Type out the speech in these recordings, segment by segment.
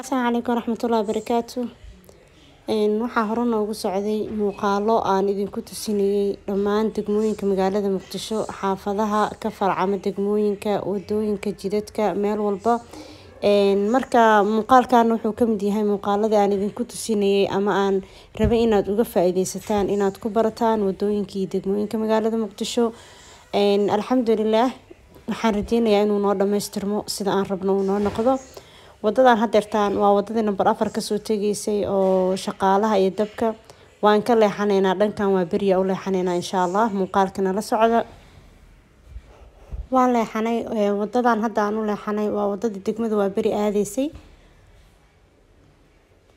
asalaamu calaykum waraxmatullahi wabarakaatu waxaa hore noogu socday muuqaalo aan idinku tusinayey dhammaan degmooyinka magaalada muqdisho xaafadaha ka farcama degmooyinka wadooyinka jidadka meel walba marka muuqaalkan wuxuu kamid yahay muuqaalada aan idinku tusinayay ama aan rabay inaad uga faa-ideysataan inaad ku barataan wadooyinka degmooyinka magaalada muqdisho alxamdulilaah waxaan rajeynayaa inuu noo dhamaystirmo sida aan rabno uu noo noqdo wadadan hadeertaan waa wadadii number afar kasoo tegeysay oo shaqaalaha iyo dabka waan ka leexanaynaa dhankan waa beriya u leexanaynaa insha allah muuqaalkana la socda waan leexanay wadadan hadda aan u leexanay waa wadadii degmada waa beri aadeysay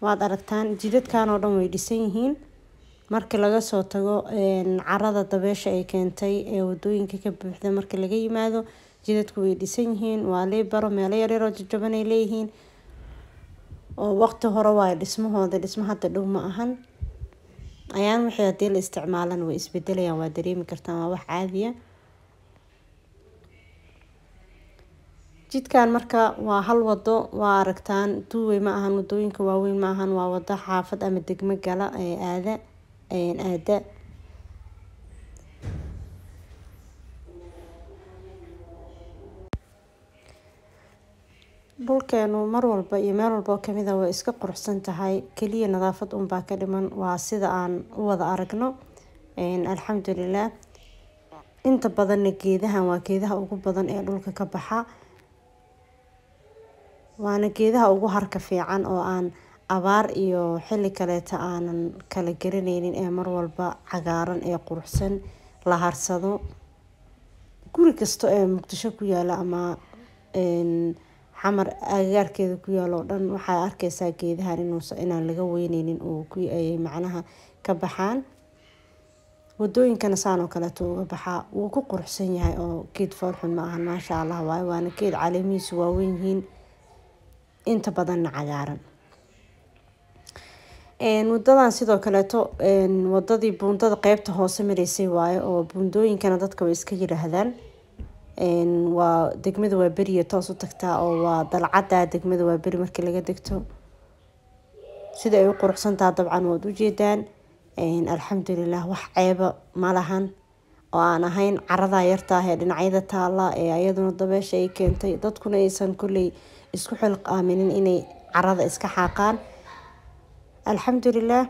waad aragtaan jidadkan oo dhan way dhisan yihiin markii laga soo tago carada dabeesha ay keentay ee wadooyinka ka buuxda markii laga yimaado jidadku way dhisan yihiin waa liibaro meelo yaryaroo jajabanay leeyihiin oo waqti hore waay dhismahooda dhisma hadda dhow ma ahan ayaan wixii haddii la isticmaalan way isbedelayaan waa dareemi kartaan waa wax caadiya jidkan marka waa hal wado waa aragtaan duuwey ma ahan wadooyinka waaweyn ma ahan waa wado xaafad ama degmo gala aada aada dhulkeenu mar walba iyo meel walba kamida ah waa iska quruxsan tahay keliya nadaafad unbaa ka dhiman waa sida aan u wada aragno alxamdulilaah inta badanna geedahan waa geedaha ugu badan ee dhulka ka baxa waana geedaha ugu harka fiican oo aan abaar iyo xili kaleeta aanan kala garaneynin ee mar walba cagaaran ee quruxsan la harsado guri kasta ee muqdisho ku yaala ama camar agagaarkeeda ku yaalo oo dhan waxaa arkeysaa geedahan inaan laga weyneynin oo ay macnaha ka baxaan wadooyinkana saanoo oo kaleeto uga baxaa wuu ku quruxsan yahay oo geed foolxun ma ahan maasha allah waay waana geed caleemihiisu waaweyn yihiin inta badanna cagaaran wadadan sidoo kaleeto wadadii buundada qeybta hoose maraysay waaye oo buundooyinkana dadka way iska yidhaahdaan waa degmada waa beriya toos u tagtaa oo waa dalcada degmada waa beri markii laga degto sida ay u quruxsantaha dabcan waad ujeedaan alxamdulilah wax ceeba malahan oo aan ahayn caradaa yarta ah ee dhinacyada taalla ee ayaduna dabeesha ay keentay dadkuna aysan kolley isku xilq aaminin inay carada iska xaaqaan alxamdulilah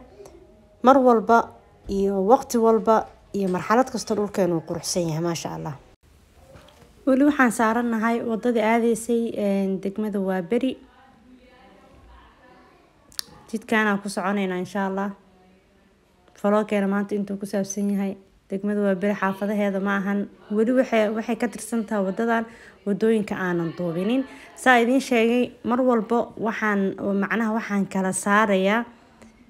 mar walba iyo waqti walba iyo marxalad kasta dhulkeenu quruxsan yahay maasha allah weli waxaan saarannahay wadada aadeysay degmada waa beri jidkaanaan ku soconeynaa insha allah falookeena maanta intuu ku saabsan yahay degmada waa beri xaafadaheeda ma ahan weli waxay ka tirsantaha wadadan wadooyinka aanan duubinin saa idiin sheegay mar walba waxaan macnaha waxaan kala saarayaa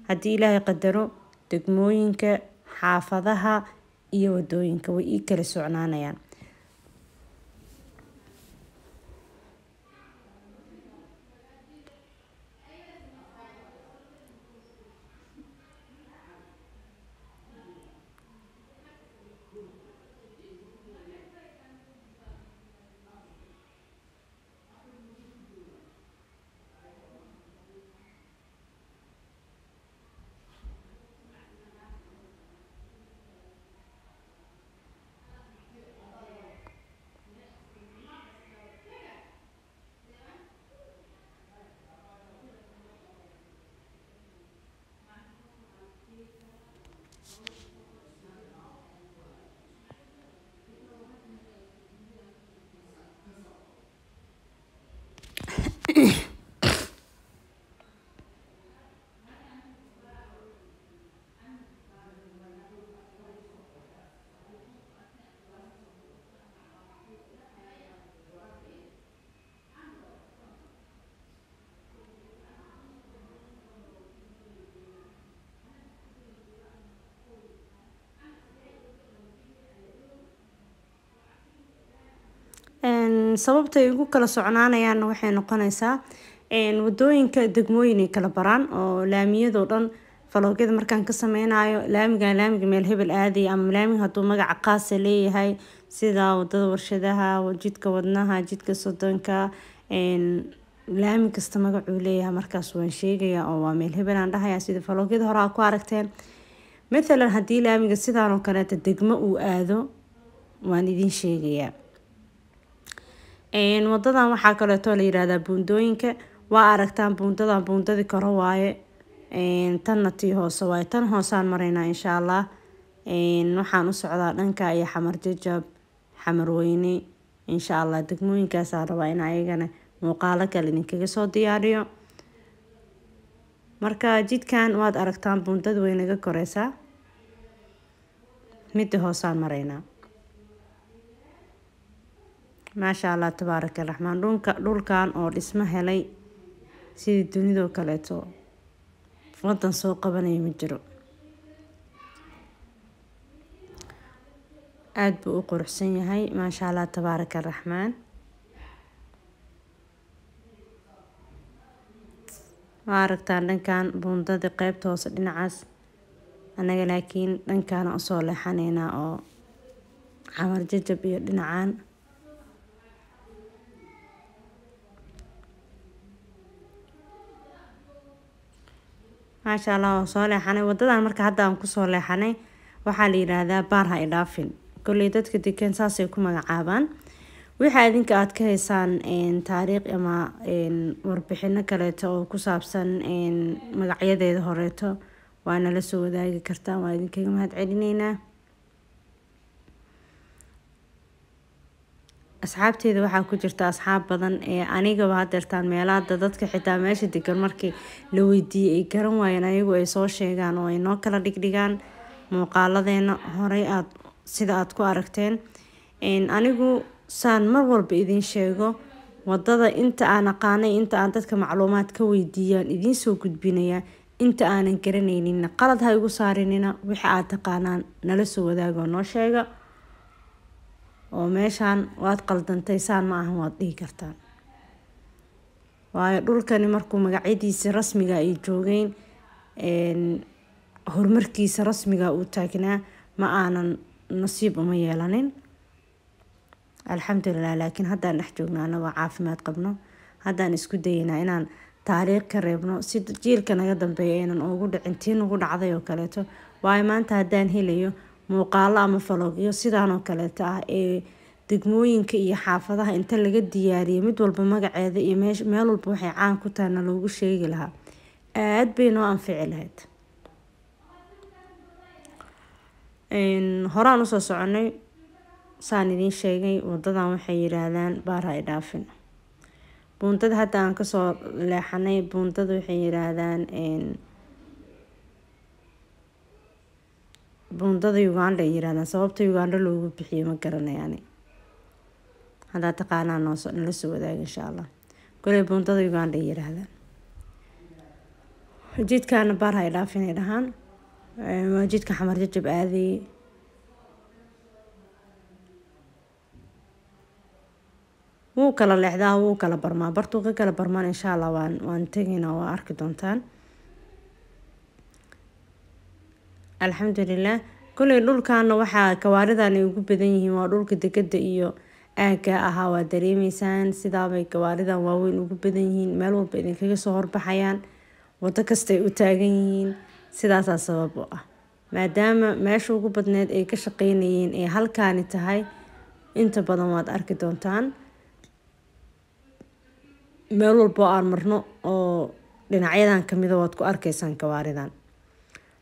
haddii ilaahay qadaro degmooyinka xaafadaha iyo wadooyinka way ii kala socnaanayaan sababta ay ugu kala socnaanayaanna waxay noqonaysaa wadooyinka degmooyin ay kala baraan oo laamiyado dhan faloogyada markaan ka sameynayo laamiga laamiga meel hebel aadaya ama laamiga hadduu magaca qaasa ah leeyahay sida wadada warshadaha jidka wadnaha jidka sodonka laami kasta magacuu leeyahay markaas waan sheegaya oo waa meel hebel aan dhahaya sida faloogyada hore aa ku aragteen mathalan haddii laamiga sidaan oo kaleeta degmo uu aado waan idin sheegayaa wadadan waxaa kaleeto la yiraahdaa buundooyinka waa aragtaan buundadan buundadii kore waaye tanna tii hoose waaye tan hoosaan maraynaa insha allah waxaan u socdaa dhanka iyo xamar jajab xamar weyne insha allah degmooyinkaasaan rabaa in ayagana muuqaalo kale idinkaga soo diyaariyo marka jidkan waad aragtaan buundadu waynaga koreysaa midda hoosaan maraynaa maasha allah tabaaraka raxmaan dhulka dhulkan oo dhismo helay sidii dunidoo kaleeto waddan soo qabanaya ma jiro aada buu u quruxsan yahay maasha allah tabaaraka raxmaan waa aragtaan dhankan buundadii qeybta hoose dhinacaas anaga laakiin dhankaana usoo leexaneynaa oo camar jajab iyo dhinacaan maasha allah waa soo leexanay wadadan marka hadda aan kusoo leexanay waxaa la yiraahdaa baar ha idhaafin kolley dadka degan saasay ku magacaabaan waxaa idinka aada ka haysaan taariikh ama warbixino kaleeto oo ku saabsan magacyadeeda horeeto waana lasoo wadaagi kartaan waa idinkaga mahad celineynaa asxaabteeda waxaa ku jirta asxaab badan ee anigaba hadeertaan meelahada dadka xitaa meesha degan markii la weydiiyey ay garan waayeen ayagu ay soo sheegaan oo ay noo kala dhigdhigaan muuqaaladeena horey aad sida aad ku aragteen anigu saan mar walba idin sheego wadada inta aan aqaanay inta aan dadka macluumaad ka weydiiyaan idiin soo gudbinayaa inta aanan garanaynina qalad ha igu saarinina wixi aad taqaanaan nala soo wadaagoo noo sheega oo meeshaan waad qaldantay saan ma ahan waad dhihi kartaan waayo dhulkani markuu magacyadiisa rasmiga ay joogeyn horumarkiisa rasmiga uu taagnaa ma aanan nasiib uma yeelanin alxamdulilah laakiin haddaan dhex joogno annagoo caafimaad qabno haddaan isku dayeynaa inaan taariikh ka reebno si jiilka naga dambeeya aynan ugu dhicin tii nagu dhacday oo kaleeto waayo maanta haddaan helayo muuqaalo ama falogyo sidaanoo oo kaleeta ah ee degmooyinka iyo xaafadaha inta laga diyaariyay mid walba magaceeda iyo meel walba waxay caan ku tahayna loogu sheegi lahaa aada bay noo anfici lahayd horaan usoo soconay saan idiin sheegay wadadan waxay yiraahdaan baar hay dhaafin buundada hadda aan kasoo leexanay buundada waxay yiraahdaan buundada uganda ay yiraahdaan sababta uganda loogu bixiyo ma garanayaani haddaa taqaanaa noos nala soo wadaaga insha allah goley buundada uganda ay yiraahdaan jidkaana baar hay dhaaf inay dhahaan waa jidka xamar jajab aadayey wuu kala leexdaa wuu kala barmaa bartuu ka kala barmaan insha allah waan waan tegaynaa waa arki doontaan alxamdulilah kuley dhulkaana waxaa gawaaridan ay ugu badan yihiin waa dhulka degada iyo aaga ahaa waa dareemeysaan sidaabay gawaaridan waaweyn ugu badan yihiin meel walba idinkaga soo horbaxayaan wado kastay u taagan yihiin sidaasaa sabab u ah maadaama meesha ugu badneed ay ka shaqeynayeen ee halkaani tahay inta badan waad arki doontaan meel walboo aan marno oo dhinacyadan kamida waad ku arkaysaan gawaaridan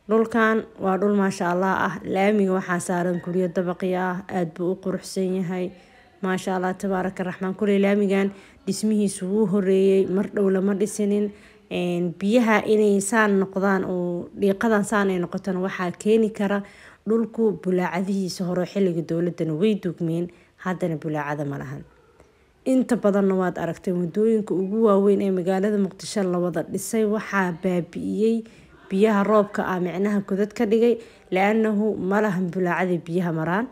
dhulkan waa dhul maasha allah ah laamiga waxaa saaran guryo dabaqyo ah aada buu u quruxsan yahay maasha allah tabaaraka raxmaan kuley laamigan dhismihiisu wuu horeeyey mar dhow lama dhisinin biyaha inay saan noqdaan oo dhiiqadan saan ay waxaa keeni kara dhulku bulaacadihiisa hore xilliga dowladana way dugmeen haddana bulaacada ma lahan inta badanna waad aragtay wadooyinka ugu waaweyn ee magaalada muqdisho lawada dhisay waxaa baabi'iyey biyaha roobka ah micnaha godad ka dhigay la malahan ma bulaacadii biyaha maraan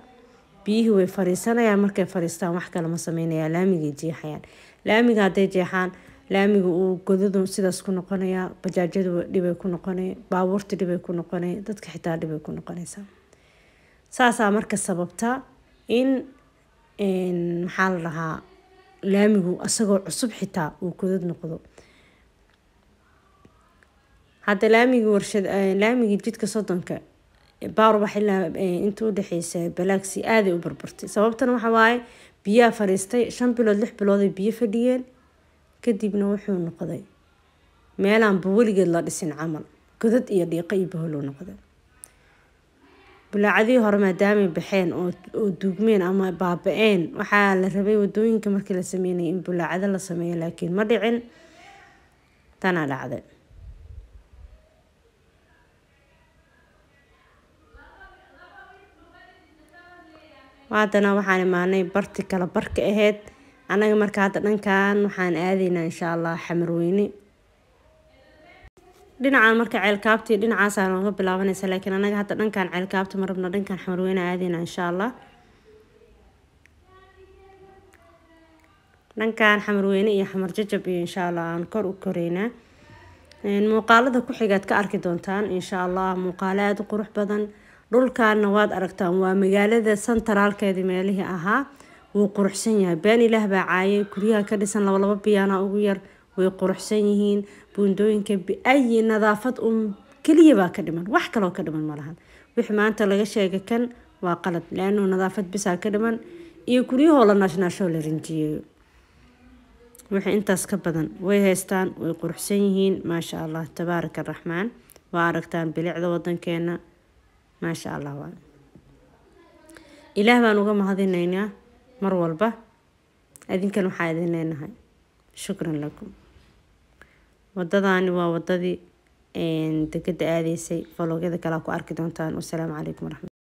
biyihii way fariisanayaan markay fariistaan wax kale ma laamigay jeexayaan laamiga hadday jeexaan laamiga uu godadu sidaas ku noqonayaa bajaajyadu dhibay ku noqonay baabuurta dhibay ku noqonay dadka xitaa dhibay ku noqonaysaa saasaa marka sababta in maxaa la dhahaa laamigu asagoo cusub xitaa uu godad noqdo hadda laamigii warshad eh, laamigii jidka soddonka eh, baarubax ilaa eh, inta udhexeysa balaagsi aaday u burburtay sababtana waxa waaye biyaa fadhiistay shan bilood lix bilooday biyo fadhiyeen kadibna wuxuu noqday meelaanba weligeed la dhisin camal godad iyo dhiiqo iyo baholow noqday bulaacadihii hore maadaamay baxeen oo duugmeen ama baaba-een waxaa la rabay wadooyinka markii la sameynaya in bulaacado la sameeyo laakiin ma dhicin tanaa dhacday haddana waxaan imaanay barti kale barka aheyd annaga marka hadda dhankan waxaan aadaynaa insha allah xamarweyne dhinacan marka ceelkaabtii dhinacaasa nooga bilaabanaysa laakiin annaga hadda dhankan ceelkaabta ma dhankan xamarweyne aadaynaa insha allah dhankan xamarweyne iyo xamar jajab iyo insha allah aan kor u koreynaa muuqaalada ku xigaad ka arki doontaan insha allah muuqaalo aada u qurux badan dhulkaana waad aragtaan waa magaalada santaraalkeedii meelihii ahaa wuu quruxsan yahay been ilaah baa caayay guryaha ka dhisan labalabo biyaana ugu yar way quruxsan yihiin buundooyinka biayi nadaafad un um keliya baa ka dhiman wax kaloo ka dhiman malahan wixii maanta laga sheega kan waa qalad leanuu nadaafad bisaa ka dhiman iyo guryahoo la naashnaashoo la rinjiyeeyo wixii intaas ka badan way haystaan way quruxsan yihiin maasha allah tabaaraka araxmaan waa aragtaan bilicda wadankeena maasha allah waay ilaah baan uga mahadinaynaa mar walba idinkan waxaa idin leenahay shukran lakum wadadaani waa wadadii degada aadaysay fologyada kalea ku arki doontaan wasalaamu calaykum waraxmat